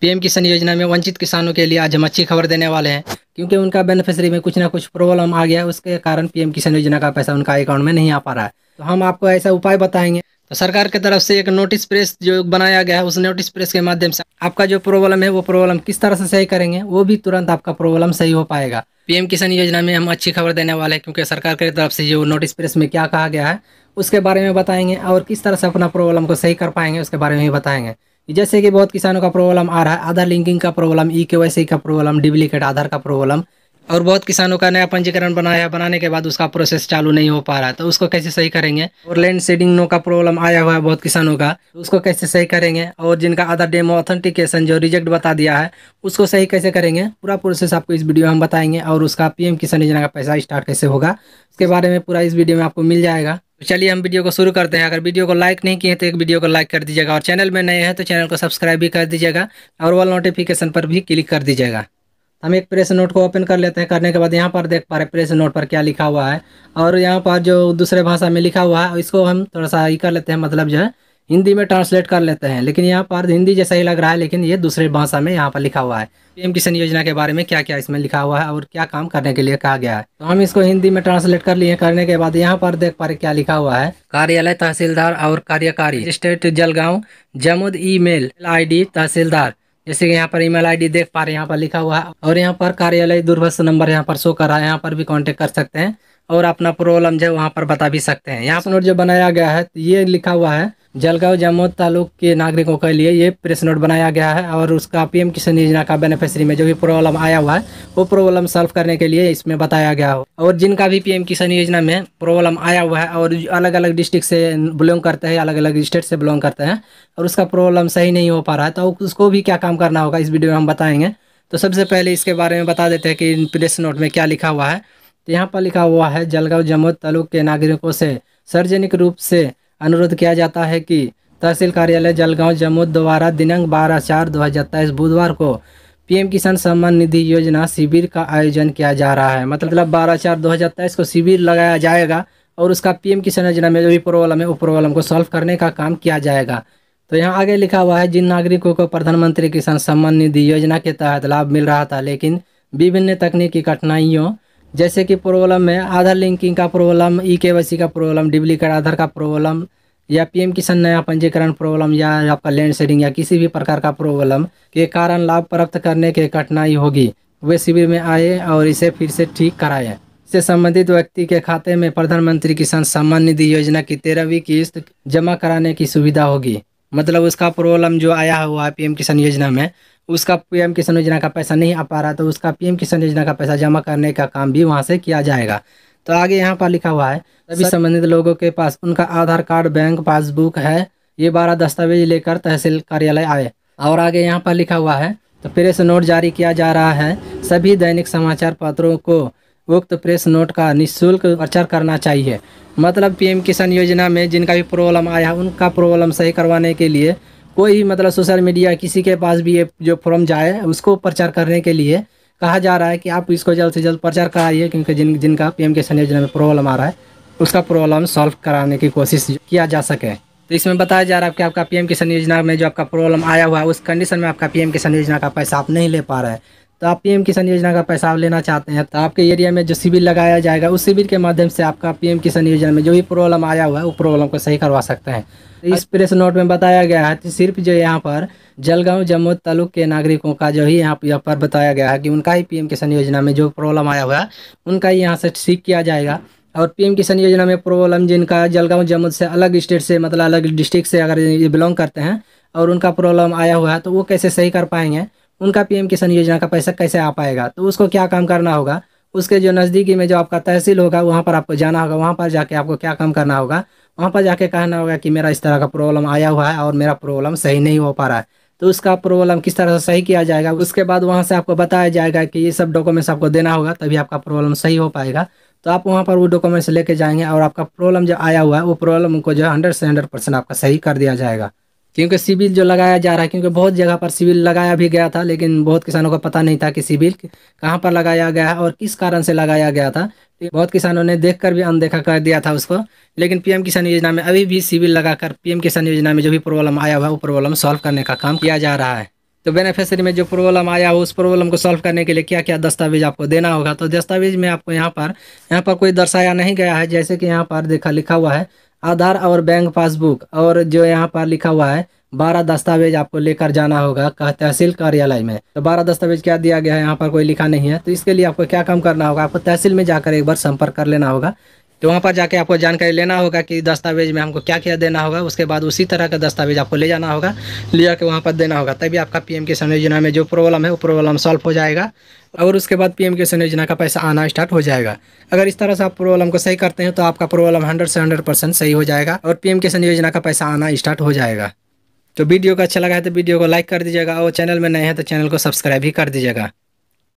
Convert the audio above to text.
PM किसान योजना में वंचित किसानों के लिए आज हम अच्छी खबर देने वाले हैं क्योंकि उनका बेनिफिशरी में कुछ ना कुछ प्रॉब्लम आ गया है उसके कारण पीएम किसान योजना का पैसा उनका अकाउंट में नहीं आ पा रहा है तो हम आपको ऐसा उपाय बताएंगे तो सरकार की तरफ से एक नोटिस प्रेस जो बनाया गया है उस नोटिस प्रेस के माध्यम से आपका जो प्रॉब्लम है वो प्रॉब्लम किस तरह से सही करेंगे वो भी तुरंत आपका प्रॉब्लम सही हो पाएगा पीएम किसान योजना में हम अच्छी खबर देने वाले हैं क्योंकि सरकार की तरफ से जो नोटिस प्रेस में क्या कहा गया है उसके बारे में बताएंगे और किस तरह से अपना प्रॉब्लम को सही कर पाएंगे उसके बारे में भी बताएंगे जैसे कि बहुत किसानों का प्रॉब्लम आ रहा है आधार लिंकिंग का प्रॉब्लम ई के का प्रॉब्लम डुप्लीकेट आधार का प्रॉब्लम और बहुत किसानों का नया पंजीकरण बनाया बनाने के बाद उसका प्रोसेस चालू नहीं हो पा रहा है तो उसको कैसे सही करेंगे और लैंड सेडिंग नो का प्रॉब्लम आया हुआ है बहुत किसानों का तो उसको कैसे सही करेंगे और जिनका आधार डेमो ऑथेंटिकेशन जो रिजेक्ट बता दिया है उसको सही कैसे करेंगे पूरा प्रोसेस आपको इस वीडियो में हम बताएंगे और उसका पीएम किसान योजना का पैसा स्टार्ट कैसे होगा उसके बारे में पूरा इस वीडियो में आपको मिल जाएगा तो चलिए हम वीडियो को शुरू करते हैं अगर वीडियो को लाइक नहीं किए तो एक वीडियो को लाइक कर दीजिएगा और चैनल में नए हैं तो चैनल को सब्सक्राइब भी कर दीजिएगा और वाल नोटिफिकेशन पर भी क्लिक कर दीजिएगा तो हम एक प्रेस नोट को ओपन कर लेते हैं करने के बाद यहाँ पर देख पा रहे प्रेस नोट पर क्या लिखा हुआ है और यहाँ पर जो दूसरे भाषा में लिखा हुआ है इसको हम थोड़ा सा ये कर लेते हैं मतलब जो है हिंदी में ट्रांसलेट कर लेते हैं लेकिन यहाँ पर हिंदी जैसा ही लग रहा है लेकिन ये दूसरे भाषा में यहाँ पर लिखा हुआ है पीएम किसान योजना के बारे में क्या क्या इसमें लिखा हुआ है और क्या काम करने के लिए कहा गया है तो हम इसको हिंदी में ट्रांसलेट कर लिए करने के बाद यहाँ पर देख पा रहे क्या लिखा हुआ है कार्यालय तहसीलदार और कार्यकारी state Jalgaon Jamod email आई तहसीलदार जैसे कि यहाँ पर ईमेल आईडी देख पा रहे हैं यहाँ पर लिखा हुआ है और यहाँ पर कार्यालय दूरभाष नंबर यहाँ पर शो कर रहा है यहाँ पर भी कांटेक्ट कर सकते हैं और अपना प्रॉब्लम जो है वहाँ पर बता भी सकते हैं यहाँ पर नोट जो बनाया गया है तो ये लिखा हुआ है जलगांव जम्मू तालुक के नागरिकों के लिए ये प्रेस नोट बनाया गया है और उसका पीएम किसान योजना का बेनिफिशरी में जो भी प्रॉब्लम आया हुआ है वो प्रॉब्लम सॉल्व करने के लिए इसमें बताया गया हो और जिनका भी पीएम किसान योजना में प्रॉब्लम आया हुआ है और अलग अलग डिस्ट्रिक्ट से बिलोंग करते हैं अलग अलग स्टेट से बिलोंग करते हैं और उसका प्रॉब्लम सही नहीं हो पा रहा है तो उसको भी क्या काम करना होगा इस वीडियो में हम बताएंगे तो सबसे पहले इसके बारे में बता देते हैं कि इन प्रेस नोट में क्या लिखा हुआ है तो यहाँ पर लिखा हुआ है जलगांव जम्मू तालुक के नागरिकों से सार्वजनिक रूप से अनुरोध किया जाता है कि तहसील कार्यालय जलगांव जम्मू द्वारा दिनांक बारह चार दो बुधवार को पीएम किसान सम्मान निधि योजना शिविर का आयोजन किया जा रहा है मतलब बारह चार दो को शिविर लगाया जाएगा और उसका पीएम किसान योजना में जो भी प्रॉब्लम है वो प्रॉब्लम को सॉल्व करने का काम किया जाएगा तो यहाँ आगे लिखा हुआ है जिन नागरिकों को प्रधानमंत्री किसान सम्मान निधि योजना के तहत लाभ मिल रहा था लेकिन विभिन्न तकनीकी कठिनाइयों जैसे कि प्रॉब्लम है आधार लिंकिंग का प्रॉब्लम ई के का प्रॉब्लम डुप्लीकेट आधार का प्रॉब्लम या पीएम किसान नया पंजीकरण प्रॉब्लम या आपका लैंड शेडिंग या किसी भी प्रकार का प्रॉब्लम के कारण लाभ प्राप्त करने के कठिनाई होगी वे शिविर में आए और इसे फिर से ठीक कराएं इससे संबंधित व्यक्ति के खाते में प्रधानमंत्री किसान सम्मान निधि योजना की तेरहवीं किस्त जमा कराने की सुविधा होगी मतलब उसका प्रॉब्लम जो आया हुआ है पीएम किसान योजना में उसका पीएम किसान योजना का पैसा नहीं आ पा रहा तो उसका पीएम किसान योजना का पैसा जमा करने का काम भी वहाँ से किया जाएगा तो आगे यहाँ पर लिखा हुआ है सभी संबंधित लोगों के पास उनका आधार कार्ड बैंक पासबुक है ये बारह दस्तावेज लेकर तहसील कार्यालय आए और आगे यहाँ पर लिखा हुआ है तो प्रेस नोट जारी किया जा रहा है सभी दैनिक समाचार पत्रों को उक्त प्रेस नोट का निःशुल्क प्रचार करना चाहिए मतलब पीएम किसान योजना में जिनका भी प्रॉब्लम आया उनका प्रॉब्लम सही करवाने के लिए कोई मतलब सोशल मीडिया किसी के पास भी ये जो फॉर्म जाए उसको प्रचार करने के लिए कहा जा रहा है कि आप इसको जल्द से जल्द प्रचार कराइए क्योंकि जिन जिनका पीएम के किसान योजना में प्रॉब्लम आ रहा है उसका प्रॉब्लम सॉल्व कराने की कोशिश किया जा सके तो इसमें बताया जा रहा है कि आपका पीएम किसान योजना में जो आपका प्रॉब्लम आया हुआ है उस कंडीशन में आपका पीएम किसान योजना का पैसा आप नहीं ले पा रहे हैं तो आप पीएम किसान योजना का पैसा लेना चाहते हैं तो आपके एरिया में जो शिविर लगाया जाएगा उस शिविर के माध्यम से आपका पीएम किसान योजना में जो भी प्रॉब्लम आया हुआ है वो प्रॉब्लम को सही करवा सकते हैं तो इस प्रेस नोट में बताया गया है कि सिर्फ जो यहाँ पर जलगांव जम्मू तालुक के नागरिकों का जो ही यहाँ यहाँ पर बताया गया है कि उनका ही पीएम किसान योजना में जो प्रॉब्लम आया हुआ है उनका ही यहाँ से ठीक किया जाएगा और पीएम किसान योजना में प्रॉब्लम जिनका जलगांव जम्मू से अलग स्टेट से मतलब अलग डिस्ट्रिक्ट से अगर ये बिलोंग करते हैं और उनका प्रॉब्लम आया हुआ है तो वो कैसे सही कर पाएंगे उनका पीएम किसान योजना का पैसा कैसे आ पाएगा तो उसको क्या काम करना होगा उसके जो नज़दीकी में जो आपका तहसील होगा वहाँ पर आपको जाना होगा वहाँ पर जाके आपको क्या काम करना होगा वहाँ पर जाके कहना होगा कि मेरा इस तरह का प्रॉब्लम आया हुआ है और मेरा प्रॉब्लम सही नहीं हो पा रहा है तो उसका प्रॉब्लम किस तरह से सही किया जाएगा उसके बाद वहाँ से आपको बताया जाएगा कि ये सब डॉक्यूमेंट्स आपको देना होगा तभी आपका प्रॉब्लम सही हो पाएगा तो आप वहाँ पर वो डॉक्यूमेंट्स लेके जाएंगे और आपका प्रॉब्लम जो आया हुआ है वो प्रॉब्लम को जो है हंड्रेड से हंड्रेड परसेंट आपका सही कर दिया जाएगा क्योंकि सिविल जो लगाया जा रहा है क्योंकि बहुत जगह पर सिविल लगाया भी गया था लेकिन बहुत किसानों को पता नहीं था कि सिविल कहाँ पर लगाया गया है और किस कारण से लगाया गया था बहुत किसानों ने देखकर भी अनदेखा कर दिया था उसको लेकिन पीएम किसान योजना में अभी भी सिविल लगाकर पीएम किसान योजना में जो भी प्रॉब्लम आया हुआ है वो प्रॉब्लम सॉल्व करने का काम किया जा रहा है तो बेनिफिशरी में जो प्रॉब्लम आया हो उस प्रॉब्लम को सॉल्व करने के लिए क्या क्या दस्तावेज आपको देना होगा तो दस्तावेज में आपको यहाँ पर यहाँ पर कोई दर्शाया नहीं गया है जैसे कि यहाँ पर देखा लिखा हुआ है आधार और बैंक पासबुक और जो यहाँ पर लिखा हुआ है बारह दस्तावेज आपको लेकर जाना होगा तहसील कार्यालय में तो बारह दस्तावेज क्या दिया गया है यहाँ पर कोई लिखा नहीं है तो इसके लिए आपको क्या काम करना होगा आपको तहसील में जाकर एक बार संपर्क कर लेना होगा तो वहाँ पर जाके आपको जानकारी लेना होगा कि दस्तावेज़ में हमको क्या क्या देना होगा उसके बाद उसी तरह का दस्तावेज आपको ले जाना होगा ले जाकर वहाँ पर देना होगा तभी आपका पीएम किसान योजना में जो प्रॉब्लम है वो प्रॉब्लम सॉल्व हो जाएगा और उसके बाद पीएम किसान योजना का पैसा आना स्टार्ट हो जाएगा अगर इस तरह से आप प्रॉब्लम को सही करते हैं तो आपका प्रॉब्लम हंड्रेड से हंड्रेड परसेंट सही हो जाएगा और पीएम किसान योजना का पैसा आना स्टार्ट हो जाएगा तो वीडियो को अच्छा लगा है तो वीडियो को लाइक कर दीजिएगा और चैनल में नए हैं तो चैनल को सब्सक्राइब भी कर दीजिएगा